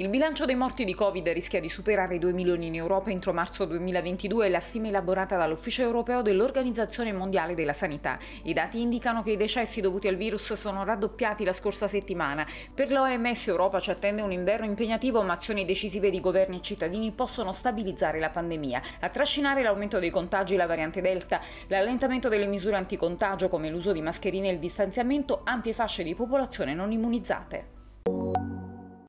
Il bilancio dei morti di Covid rischia di superare i 2 milioni in Europa entro marzo 2022 è la stima elaborata dall'Ufficio europeo dell'Organizzazione Mondiale della Sanità. I dati indicano che i decessi dovuti al virus sono raddoppiati la scorsa settimana. Per l'OMS Europa ci attende un inverno impegnativo, ma azioni decisive di governi e cittadini possono stabilizzare la pandemia. A trascinare l'aumento dei contagi la variante Delta, l'allentamento delle misure anticontagio come l'uso di mascherine e il distanziamento, ampie fasce di popolazione non immunizzate.